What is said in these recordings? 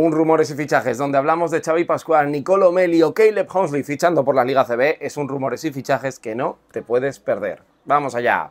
un Rumores y Fichajes, donde hablamos de Xavi Pascual, Nicolo Meli o Caleb Honsley fichando por la Liga CB, es un Rumores y Fichajes que no te puedes perder. ¡Vamos allá!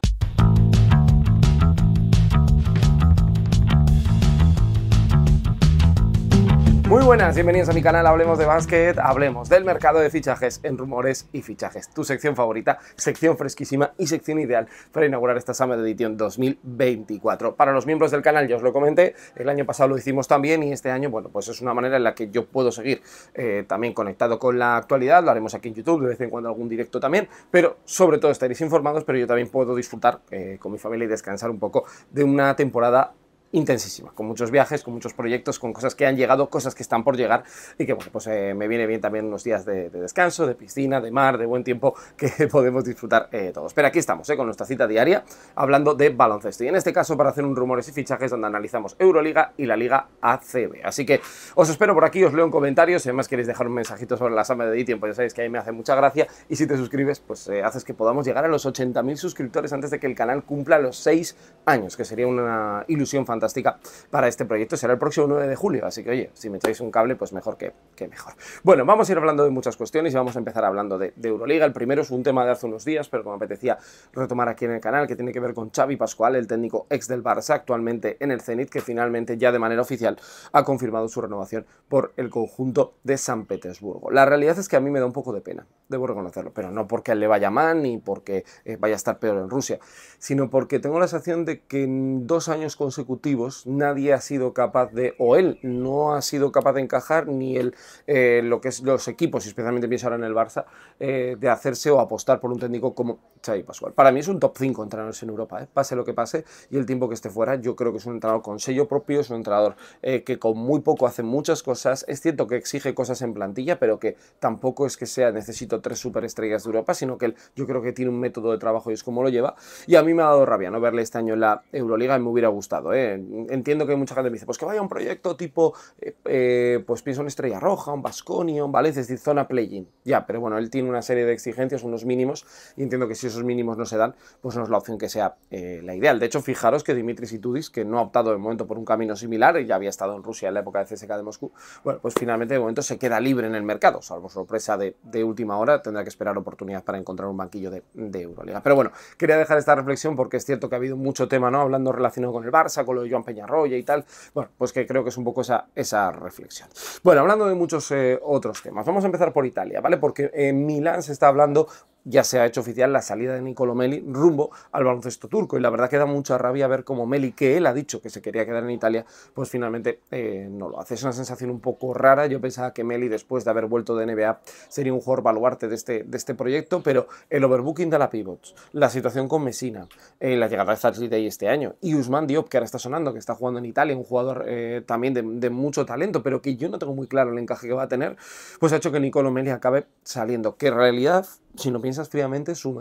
Muy buenas, bienvenidos a mi canal Hablemos de Básquet, hablemos del mercado de fichajes en rumores y fichajes, tu sección favorita, sección fresquísima y sección ideal para inaugurar esta Summer Edition 2024. Para los miembros del canal, ya os lo comenté, el año pasado lo hicimos también y este año, bueno, pues es una manera en la que yo puedo seguir eh, también conectado con la actualidad, lo haremos aquí en YouTube, de vez en cuando algún directo también, pero sobre todo estaréis informados, pero yo también puedo disfrutar eh, con mi familia y descansar un poco de una temporada intensísima, con muchos viajes, con muchos proyectos, con cosas que han llegado, cosas que están por llegar y que bueno, pues eh, me viene bien también unos días de, descanso, de piscina, de mar, de buen tiempo que podemos disfrutar eh, todos. Pero aquí estamos, eh, con nuestra cita diaria, hablando de baloncesto y en este caso para hacer un rumores y fichajes donde analizamos Euroliga y la Liga ACB. Así que os espero por aquí, os leo en comentarios, si además queréis dejar un mensajito sobre la sala de tiempo, ya sabéis que a mí me hace mucha gracia y si te suscribes, pues haces que podamos llegar a los 80.000 suscriptores antes de que el canal cumpla los 6 años, que sería una ilusión fantástica fantástica para este proyecto. Será el próximo 9 de julio, así que oye, si me traéis un cable, pues mejor que, mejor. Bueno, vamos a ir hablando de muchas cuestiones y vamos a empezar hablando de, Euroliga. El primero es un tema de hace unos días, pero como apetecía retomar aquí en el canal, que tiene que ver con Xavi Pascual, el técnico ex del Barça, actualmente en el Zenit, que finalmente ya de manera oficial ha confirmado su renovación por el conjunto de San Petersburgo. La realidad es que a mí me da un poco de pena, debo reconocerlo, pero no porque le vaya mal ni porque eh, vaya a estar peor en Rusia, sino porque tengo la sensación de que en dos años consecutivos nadie ha sido capaz de, o él no ha sido capaz de encajar, ni él eh, lo que es los equipos, y especialmente pienso ahora en el Barça, eh, de hacerse o apostar por un técnico como Xavi Pascual. Para mí es un top 5 entrenadores en Europa, eh, pase lo que pase y el tiempo que esté fuera, yo creo que es un entrenador con sello propio, es un entrenador que con muy poco hace muchas cosas, es cierto que exige cosas en plantilla, pero que tampoco es que sea necesito tres superestrellas de Europa, sino que yo creo que tiene un método de trabajo y es como lo lleva, y a mí me ha dado rabia no verle este año en la Euroliga, y me hubiera gustado, ¿eh? entiendo que hay mucha gente me dice, pues que vaya un proyecto tipo, eh, eh, pues pienso en Estrella Roja, un vasconio, un Valencia, es decir, zona play Ya, pero bueno, él tiene una serie de exigencias, unos mínimos, y entiendo que si esos mínimos no se dan, pues no es la opción que sea eh, la ideal. De hecho, fijaros que Dimitris Itudis, que no ha optado de momento por un camino similar, ya había estado en Rusia en la época de CSK de Moscú, bueno, pues finalmente de momento se queda libre en el mercado, salvo sorpresa de, última hora, tendrá que esperar oportunidades para encontrar un banquillo de, de Euroliga. Pero bueno, quería dejar esta reflexión porque es cierto que ha habido mucho tema, ¿no? Hablando relacionado con el Barça, con lo Joan Peñarroya y tal. Bueno, pues que creo que es un poco esa, esa reflexión. Bueno, hablando de muchos eh, otros temas, vamos a empezar por Italia, ¿vale? Porque en eh, Milán se está hablando ya se ha hecho oficial la salida de Nicolò Meli rumbo al baloncesto turco. Y la verdad que da mucha rabia ver cómo Meli, que él ha dicho que se quería quedar en Italia, pues finalmente eh, no lo hace. Es una sensación un poco rara. Yo pensaba que Meli, después de haber vuelto de NBA, sería un jugador baluarte de este, de este proyecto, pero el overbooking de la pivots, la situación con Messina, eh, la llegada de Starsley ahí este año y Usman Diop, que ahora está sonando, que está jugando en Italia, un jugador eh, también de, mucho talento, pero que yo no tengo muy claro el encaje que va a tener, pues ha hecho que Nicolò Meli acabe saliendo. ¿Qué realidad si lo piensas fríamente, sus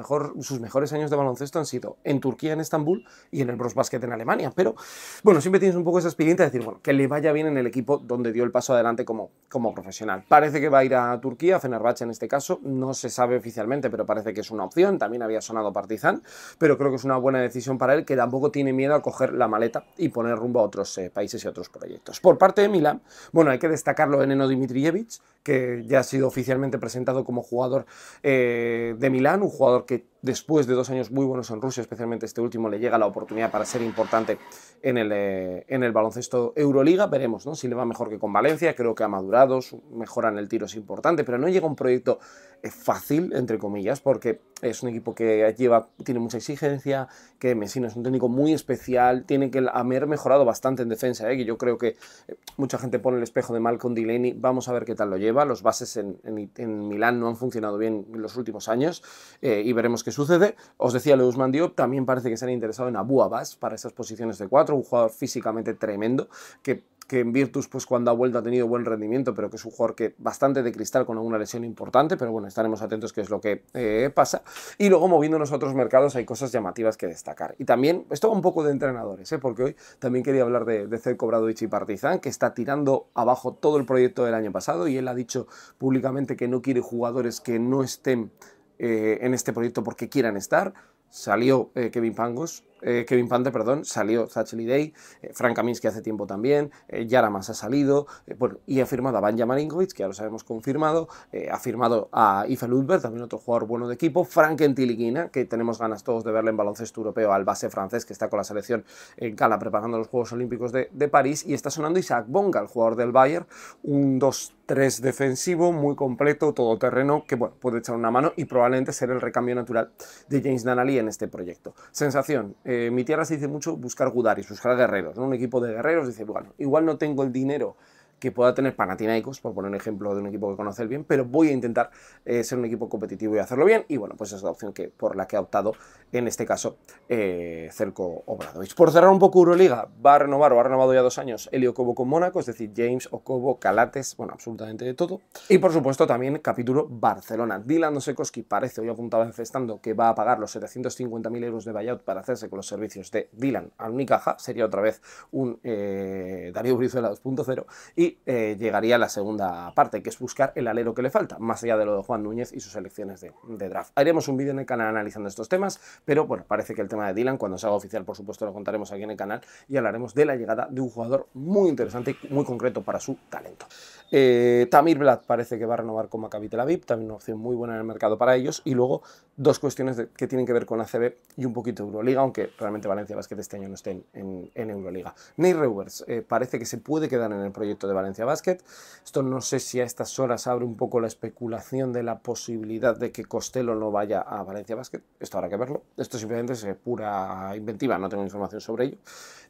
mejores años de baloncesto han sido en Turquía, en Estambul y en el Bros Basket en Alemania. Pero bueno, siempre tienes un poco esa espinita de decir, bueno, que le vaya bien en el equipo donde dio el paso adelante como, como profesional. Parece que va a ir a Turquía, a Fenerbahce en este caso, no se sabe oficialmente, pero parece que es una opción. También había sonado Partizan, pero creo que es una buena decisión para él, que tampoco tiene miedo a coger la maleta y poner rumbo a otros eh, países y otros proyectos. Por parte de Milán, bueno, hay que destacarlo en Eno Dimitrievich, que ya ha sido oficialmente presentado como jugador. Eh, de Milán, un jugador que después de dos años muy buenos en Rusia, especialmente este último, le llega la oportunidad para ser importante en el, eh, en el baloncesto Euroliga. Veremos ¿no? si le va mejor que con Valencia, creo que ha madurado, mejora en el tiro es importante, pero no llega un proyecto eh, fácil, entre comillas, porque es un equipo que lleva, tiene mucha exigencia, que Messina es un técnico muy especial, tiene que haber mejorado bastante en defensa, ¿eh? que yo creo que eh, mucha gente pone el espejo de Malcolm Delaney, vamos a ver qué tal lo lleva, los bases en, en, Milán no han funcionado bien en los últimos años y veremos qué sucede. Os decía, lo Diop también parece que se han interesado en Abu Abbas para esas posiciones de cuatro un jugador físicamente tremendo que en Virtus, pues cuando ha vuelto ha tenido buen rendimiento, pero que es un jugador que bastante de cristal con alguna lesión importante, pero bueno, estaremos atentos qué es lo que eh, pasa. Y luego moviéndonos a otros mercados hay cosas llamativas que destacar. Y también, esto va un poco de entrenadores, eh, porque hoy también quería hablar de, de Bradovich y Partizan, que está tirando abajo todo el proyecto del año pasado y él ha dicho públicamente que no quiere jugadores que no estén eh, en este proyecto porque quieran estar. Salió eh, Kevin Pangos, eh, Kevin Panther, perdón, salió Zachary Day, eh, Frank Kaminsky hace tiempo también, eh, Yaramas ha salido, eh, y ha firmado a Banja Marinkovic, que ya lo sabemos confirmado, ha firmado a Ife Ludberg, también otro jugador bueno de equipo, Frank Entiliguina, que tenemos ganas todos de verle en baloncesto europeo al base francés que está con la selección en Cala preparando los Juegos Olímpicos de, París, y está sonando Isaac Bonga, el jugador del Bayern, un 2-3 defensivo, muy completo, todoterreno, que bueno, puede echar una mano y probablemente ser el recambio natural de James Danali en este proyecto. Sensación, eh, mi tierra se dice mucho buscar gudaris, buscar guerreros, ¿no? Un equipo de guerreros dice, bueno, igual no tengo el dinero que pueda tener Panathinaikos, por poner un ejemplo de un equipo que conoce bien, pero voy a intentar eh, ser un equipo competitivo y hacerlo bien, y bueno, pues es la opción que, por la que ha optado en este caso eh, Cerco Obradovich. Por cerrar un poco Euroliga, va a renovar o ha renovado ya dos años Elio Cobo con Mónaco, es decir, James, Ocobo, Calates, bueno, absolutamente de todo. Y por supuesto también capítulo Barcelona. Dylan dosekoski parece, hoy apuntaba encestando, que va a pagar los 750.000 euros de buyout para hacerse con los servicios de Dylan al Unicaja, sería otra vez un eh, Darío Brizuela 2.0, y eh, llegaría la segunda parte, que es buscar el alero que le falta, más allá de lo de Juan Núñez y sus elecciones de, draft. Haremos un vídeo en el canal analizando estos temas, pero bueno, parece que el tema de Dylan, cuando se haga oficial, por supuesto, lo contaremos aquí en el canal y hablaremos de la llegada de un jugador muy interesante y muy concreto para su talento. Eh, Tamir Blatt parece que va a renovar con Maccabi la Aviv, también una opción muy buena en el mercado para ellos, y luego dos cuestiones que tienen que ver con ACB y un poquito Euroliga, aunque realmente Valencia Basket este año no esté en, Euroliga. Ney Reuers, eh, parece que se puede quedar en el proyecto de Valencia Basket. Esto no sé si a estas horas abre un poco la especulación de la posibilidad de que Costello no vaya a Valencia Basket. Esto habrá que verlo. Esto simplemente es pura inventiva, no tengo información sobre ello.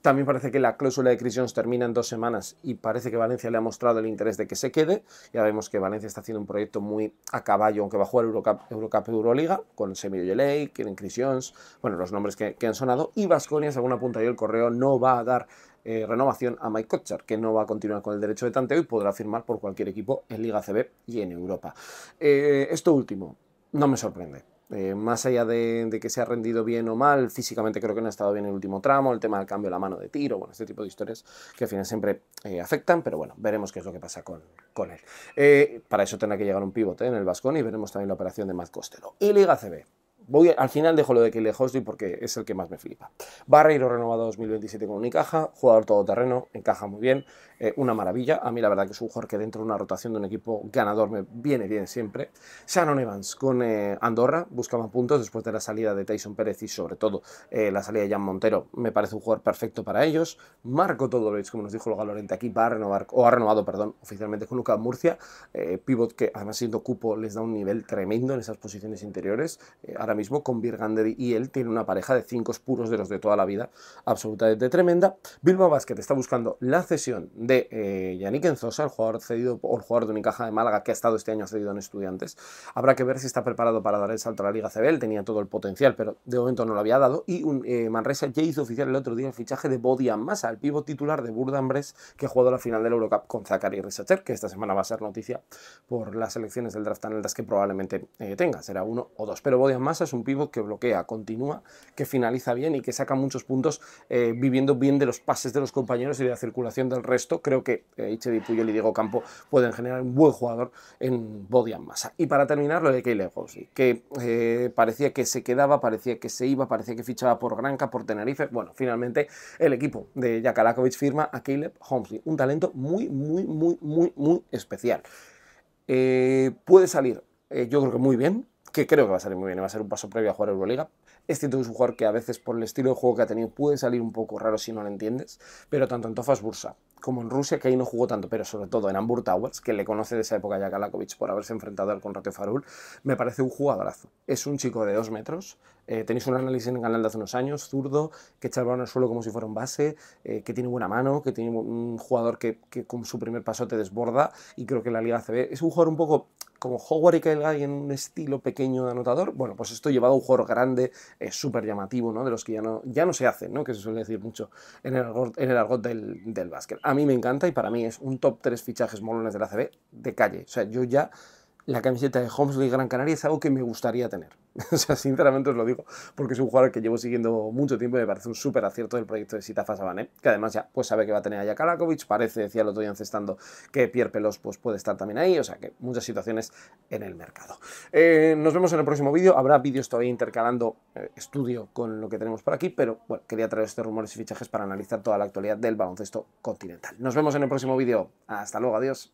También parece que la cláusula de Crisions termina en dos semanas y parece que Valencia le ha mostrado el interés de que se quede. Ya vemos que Valencia está haciendo un proyecto muy a caballo, aunque va a jugar Eurocup, Eurocup Euroliga, con Semir Yeley, quieren Chris bueno, los nombres que, han sonado. Y Vasconia, según apunta yo el correo, no va a dar eh, renovación a Mike Kochar, que no va a continuar con el derecho de tanteo y podrá firmar por cualquier equipo en Liga CB y en Europa. Eh, esto último no me sorprende. Eh, más allá de, que se ha rendido bien o mal, físicamente creo que no ha estado bien el último tramo, el tema del cambio de la mano de tiro, bueno, este tipo de historias que al final siempre eh, afectan, pero bueno, veremos qué es lo que pasa con, con él. Eh, para eso tendrá que llegar un pivote en el Vascón y veremos también la operación de Matt costero Y Liga CB voy al final dejo lo de Kyle Hosley porque es el que más me flipa. Barreiro renovado 2027 con Unicaja, jugador todoterreno, encaja muy bien, eh, una maravilla. A mí la verdad que es un jugador que dentro de una rotación de un equipo ganador me viene bien siempre. Shannon Evans con eh, Andorra, buscaba puntos después de la salida de Tyson Pérez y sobre todo eh, la salida de Jan Montero, me parece un jugador perfecto para ellos. Marco Todorovic, como nos dijo Loga Lorente aquí, va a renovar, o ha renovado, perdón, oficialmente con Lucas Murcia, pivot que además siendo cupo les da un nivel tremendo en esas posiciones interiores. ahora mismo con Virgander y él tiene una pareja de cinco puros de los de toda la vida, absolutamente tremenda. Bilbao Basket está buscando la cesión de eh, Yannick Enzosa, el jugador cedido o el jugador de Unicaja de Málaga que ha estado este año cedido en Estudiantes. Habrá que ver si está preparado para dar el salto a la Liga CBL, tenía todo el potencial, pero de momento no lo había dado. Y un, eh, Manresa ya hizo oficial el otro día el fichaje de Bodian Massa, el pivo titular de Burdambres, que ha jugado la final del Eurocup con Zachary Resacher, que esta semana va a ser noticia por las elecciones del draft en las que probablemente eh, tenga, será uno o dos. Pero Bodian Massa es un pivot que bloquea, continúa, que finaliza bien y que saca muchos puntos eh, viviendo bien de los pases de los compañeros y de la circulación del resto. Creo que eh, Puyo Puyol y Diego Campo pueden generar un buen jugador en and masa Y para terminar, lo de Caleb Gossi, que eh, parecía que se quedaba, parecía que se iba, parecía que fichaba por Granca, por Tenerife. Bueno, finalmente el equipo de Jakalakovic firma a Caleb Homsley, un talento muy, muy, muy, muy, muy especial. Eh, puede salir, yo creo que muy bien, que creo que va a salir muy bien, ¿eh? va a ser un paso previo a jugar Euroliga. Es cierto que es un jugador que a veces por el estilo de juego que ha tenido puede salir un poco raro si no lo entiendes, pero tanto en Tofas Bursa como en Rusia, que ahí no jugó tanto, pero sobre todo en Hamburg Towers, que le conoce de esa época ya Jakalakovic por haberse enfrentado al conrote Farul, me parece un jugadorazo. Es un chico de dos metros, eh, tenéis un análisis en el canal de hace unos años, zurdo, que echa el suelo como si fuera un base, eh, que tiene buena mano, que tiene un jugador que, que con su primer paso te desborda y creo que la Liga CB es un jugador un poco como Howard y Guy en un estilo pequeño de anotador, bueno, pues esto llevado a un juego grande es eh, súper llamativo, ¿no? De los que ya no, ya no se hacen, ¿no? Que se suele decir mucho en el argot, del, del básquet. A mí me encanta y para mí es un top 3 fichajes molones de la CB de calle. O sea, yo ya la camiseta de Homsley Gran Canaria es algo que me gustaría tener. o sea, sinceramente os lo digo, porque es un jugador que llevo siguiendo mucho tiempo y me parece un súper acierto del proyecto de Sita Fasabané, que además ya pues sabe que va a tener a Yakalakovic, parece, decía el otro día encestando, que Pierre Pelos pues, puede estar también ahí, o sea que muchas situaciones en el mercado. Eh, nos vemos en el próximo vídeo, habrá vídeos todavía intercalando eh, estudio con lo que tenemos por aquí, pero bueno, quería traer estos rumores y fichajes para analizar toda la actualidad del baloncesto continental. Nos vemos en el próximo vídeo, hasta luego, adiós.